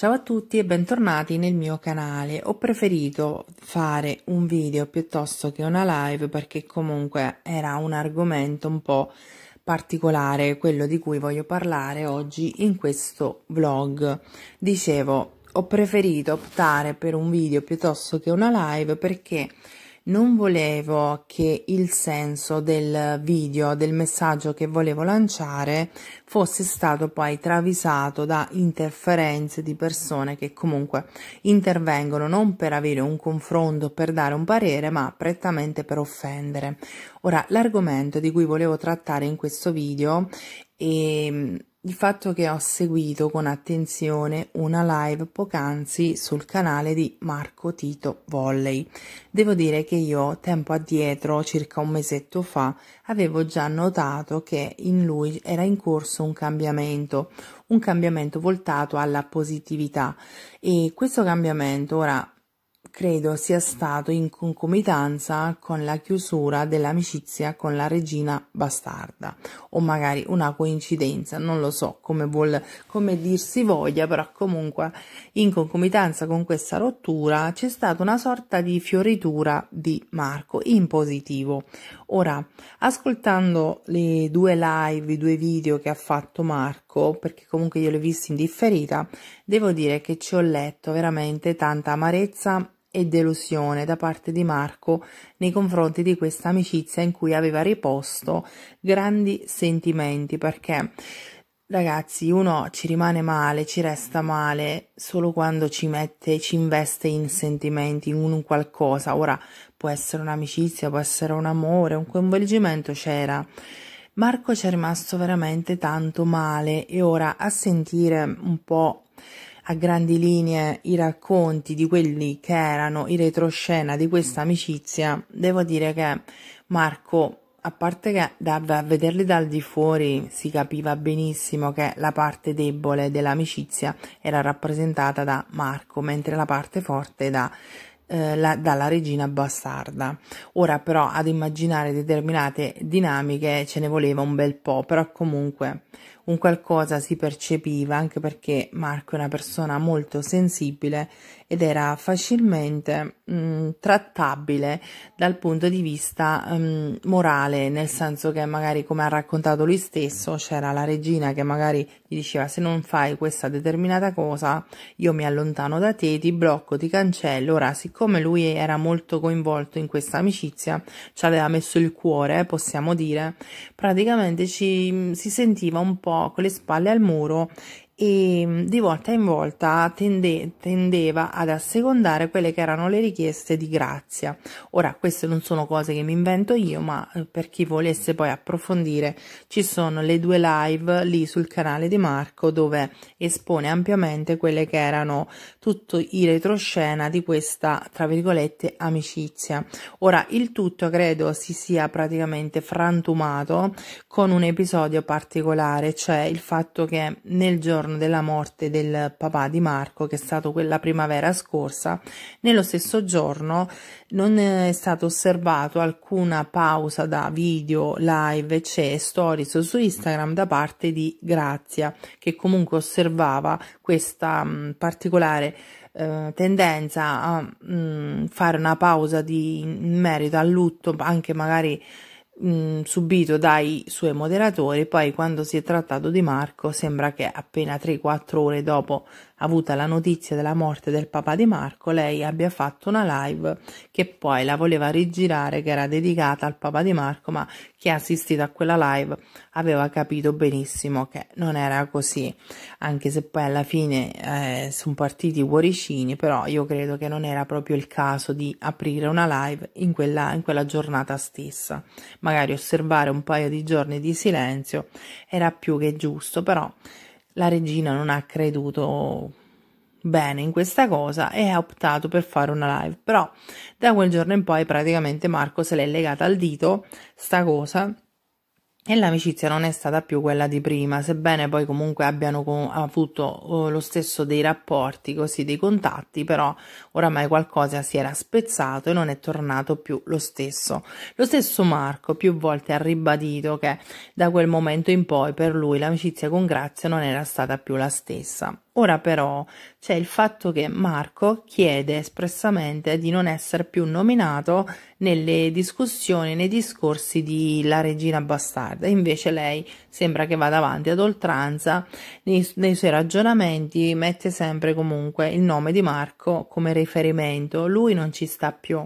Ciao a tutti e bentornati nel mio canale. Ho preferito fare un video piuttosto che una live perché comunque era un argomento un po' particolare, quello di cui voglio parlare oggi in questo vlog. Dicevo, ho preferito optare per un video piuttosto che una live perché non volevo che il senso del video, del messaggio che volevo lanciare, fosse stato poi travisato da interferenze di persone che comunque intervengono non per avere un confronto, per dare un parere, ma prettamente per offendere. Ora, l'argomento di cui volevo trattare in questo video è ehm, il fatto che ho seguito con attenzione una live poc'anzi sul canale di Marco Tito Volley. Devo dire che io tempo addietro, circa un mesetto fa, avevo già notato che in lui era in corso un cambiamento, un cambiamento voltato alla positività e questo cambiamento ora credo sia stato in concomitanza con la chiusura dell'amicizia con la regina bastarda o magari una coincidenza, non lo so come, vuol, come dir voglia, però comunque in concomitanza con questa rottura c'è stata una sorta di fioritura di Marco in positivo. Ora, ascoltando le due live, i due video che ha fatto Marco, perché comunque io le ho visti in differita, devo dire che ci ho letto veramente tanta amarezza e delusione da parte di Marco nei confronti di questa amicizia in cui aveva riposto grandi sentimenti perché Ragazzi, uno ci rimane male, ci resta male solo quando ci mette, ci investe in sentimenti, in un qualcosa. Ora può essere un'amicizia, può essere un amore, un coinvolgimento c'era. Marco ci è rimasto veramente tanto male e ora a sentire un po' a grandi linee i racconti di quelli che erano i retroscena di questa amicizia, devo dire che Marco, a parte che da, a vederli dal di fuori si capiva benissimo che la parte debole dell'amicizia era rappresentata da Marco, mentre la parte forte da eh, la, dalla regina bastarda. Ora però ad immaginare determinate dinamiche ce ne voleva un bel po', però comunque un qualcosa si percepiva anche perché Marco è una persona molto sensibile ed era facilmente mh, mm, trattabile dal punto di vista mh, mm, morale, nel senso che magari come ha raccontato lui stesso c'era la regina che magari gli diceva se non fai questa determinata cosa io mi allontano da te, ti blocco, ti cancello. Ora, siccome lui era molto coinvolto in questa amicizia, ci aveva messo il cuore, eh, possiamo dire, praticamente ci, mm, si sentiva un po' con le spalle al muro e mm, di volta in volta tende, tendeva ad assecondare quelle che erano le richieste di grazia. Ora, queste non sono cose che mi invento io, ma eh, per chi volesse poi approfondire, ci sono le due live lì sul canale di Marco dove espone ampiamente quelle che erano tutto i retroscena di questa, tra virgolette, amicizia. Ora, il tutto credo si sia praticamente frantumato con un episodio particolare, cioè il fatto che nel giorno giorno della morte del papà di Marco, che è stato quella primavera scorsa, nello stesso giorno non è stato osservato alcuna pausa da video, live, c'è cioè stories su Instagram da parte di Grazia, che comunque osservava questa mh, mm, particolare eh, tendenza a mh, mm, fare una pausa di, in merito al lutto, anche magari mh, subito dai suoi moderatori, poi quando si è trattato di Marco sembra che appena 3-4 ore dopo avuta la notizia della morte del papà di Marco, lei abbia fatto una live che poi la voleva rigirare, che era dedicata al papà di Marco, ma chi ha assistito a quella live aveva capito benissimo che non era così, anche se poi alla fine eh, sono partiti i cuoricini, però io credo che non era proprio il caso di aprire una live in quella, in quella giornata stessa. Magari osservare un paio di giorni di silenzio era più che giusto, però la regina non ha creduto bene in questa cosa e ha optato per fare una live. Però da quel giorno in poi praticamente Marco se l'è legata al dito sta cosa e l'amicizia non è stata più quella di prima, sebbene poi comunque abbiano co- avuto oh, lo stesso dei rapporti, così dei contatti, però oramai qualcosa si era spezzato e non è tornato più lo stesso. Lo stesso Marco più volte ha ribadito che da quel momento in poi per lui l'amicizia con Grazia non era stata più la stessa. Ora però c'è il fatto che Marco chiede espressamente di non essere più nominato nelle discussioni, nei discorsi di la regina bastarda, invece lei sembra che vada avanti ad oltranza nei, nei suoi ragionamenti, mette sempre comunque il nome di Marco come riferimento, lui non ci sta più.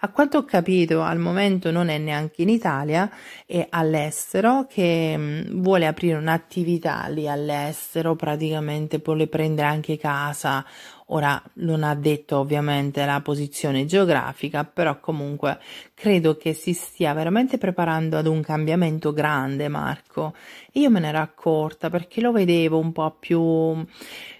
A quanto ho capito, al momento non è neanche in Italia, è all'estero che mh, mm, vuole aprire un'attività lì all'estero, praticamente vuole prendere anche casa Ora non ha detto ovviamente la posizione geografica, però comunque credo che si stia veramente preparando ad un cambiamento grande, Marco. io me ne ero accorta perché lo vedevo un po' più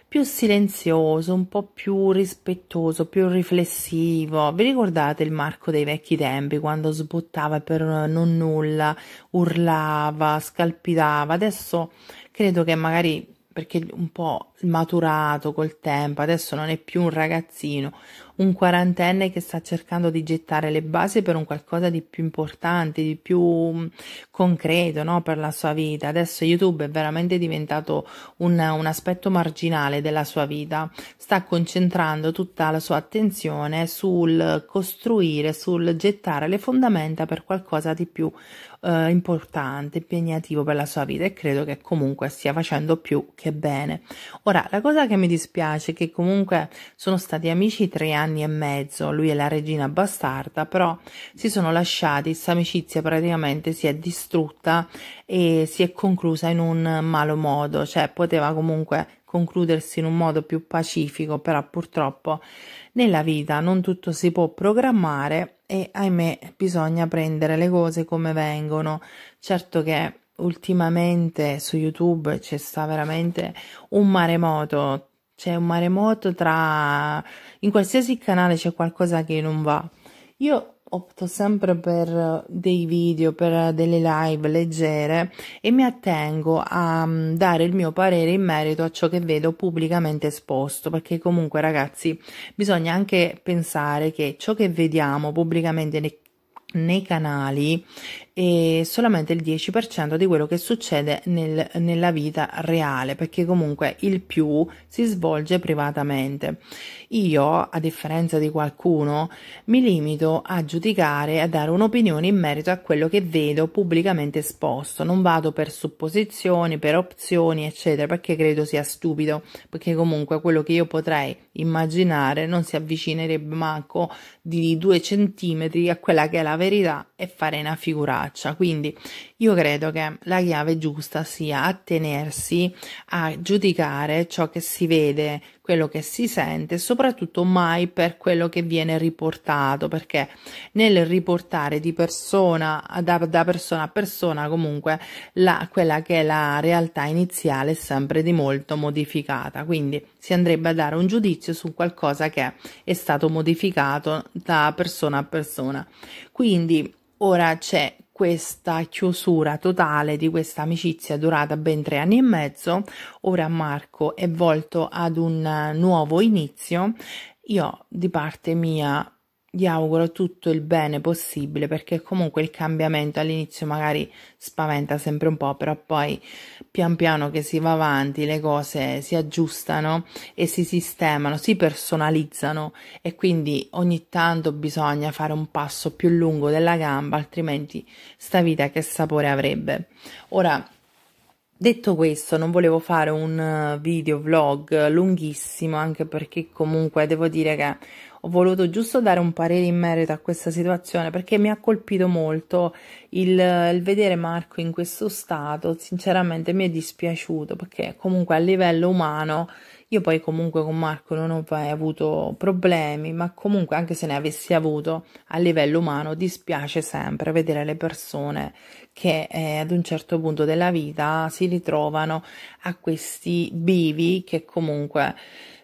più silenzioso, un po' più rispettoso, più riflessivo. Vi ricordate il Marco dei vecchi tempi quando sbottava per non nulla, urlava, scalpitava? Adesso credo che magari perché un po' maturato col tempo, adesso non è più un ragazzino, un quarantenne che sta cercando di gettare le basi per un qualcosa di più importante, di più mm, concreto no? per la sua vita. Adesso YouTube è veramente diventato un, un aspetto marginale della sua vita, sta concentrando tutta la sua attenzione sul costruire, sul gettare le fondamenta per qualcosa di più eh, importante, impegnativo per la sua vita e credo che comunque stia facendo più che bene. Ora, la cosa che mi dispiace è che comunque sono stati amici tre anni anni e mezzo, lui è la regina bastarda, però si sono lasciati, questa amicizia praticamente si è distrutta e si è conclusa in un malo modo, cioè poteva comunque concludersi in un modo più pacifico, però purtroppo nella vita non tutto si può programmare e ahimè bisogna prendere le cose come vengono. Certo che ultimamente su YouTube c'è sta veramente un maremoto c'è un maremoto tra... in qualsiasi canale c'è qualcosa che non va. Io opto sempre per dei video, per delle live leggere e mi attengo a mm, dare il mio parere in merito a ciò che vedo pubblicamente esposto, perché comunque ragazzi bisogna anche pensare che ciò che vediamo pubblicamente nei, canali e solamente il 10% di quello che succede nel, nella vita reale, perché comunque il più si svolge privatamente. Io, a differenza di qualcuno, mi limito a giudicare e a dare un'opinione in merito a quello che vedo pubblicamente esposto, non vado per supposizioni, per opzioni, eccetera, perché credo sia stupido, perché comunque quello che io potrei immaginare non si avvicinerebbe manco di due centimetri a quella che è la verità e fare una figurata faccia. Quindi io credo che la chiave giusta sia attenersi a giudicare ciò che si vede, quello che si sente soprattutto mai per quello che viene riportato, perché nel riportare di persona da, da persona a persona comunque la, quella che è la realtà iniziale è sempre di molto modificata. Quindi si andrebbe a dare un giudizio su qualcosa che è stato modificato da persona a persona. Quindi ora c'è questa chiusura totale di questa amicizia durata ben tre anni e mezzo, ora Marco è volto ad un nuovo inizio. Io di parte mia gli auguro tutto il bene possibile perché comunque il cambiamento all'inizio magari spaventa sempre un po', però poi pian piano che si va avanti le cose si aggiustano e si sistemano, si personalizzano e quindi ogni tanto bisogna fare un passo più lungo della gamba, altrimenti sta vita che sapore avrebbe. Ora Detto questo, non volevo fare un eh, video vlog lunghissimo, anche perché comunque devo dire che ho voluto giusto dare un parere in merito a questa situazione perché mi ha colpito molto il, il, vedere Marco in questo stato, sinceramente mi è dispiaciuto perché comunque a livello umano io poi comunque con Marco non ho mai avuto problemi, ma comunque anche se ne avessi avuto a livello umano dispiace sempre vedere le persone che eh, ad un certo punto della vita si ritrovano a questi bivi che comunque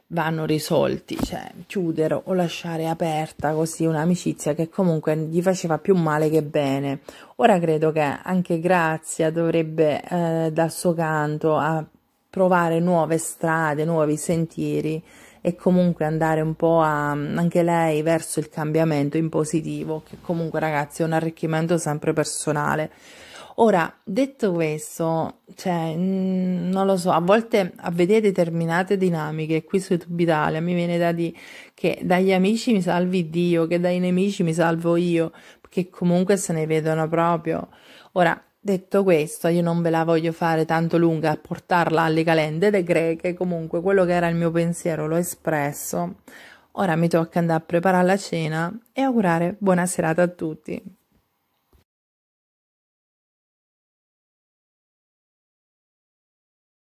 vanno risolti, cioè chiudere o lasciare aperta così un'amicizia che comunque gli faceva più male che bene. Ora credo che anche Grazia dovrebbe eh, dal suo canto a provare nuove strade, nuovi sentieri e comunque andare un po' a, anche lei verso il cambiamento in positivo, che comunque ragazzi è un arricchimento sempre personale. Ora, detto questo, cioè, non lo so, a volte a vedere determinate dinamiche qui su YouTube Italia mi viene da dire che dagli amici mi salvi Dio, che dai nemici mi salvo io, che comunque se ne vedono proprio. Ora, detto questo, io non ve la voglio fare tanto lunga a portarla alle calende greche, comunque quello che era il mio pensiero l'ho espresso. Ora mi tocca andare a preparare la cena e augurare buona serata a tutti.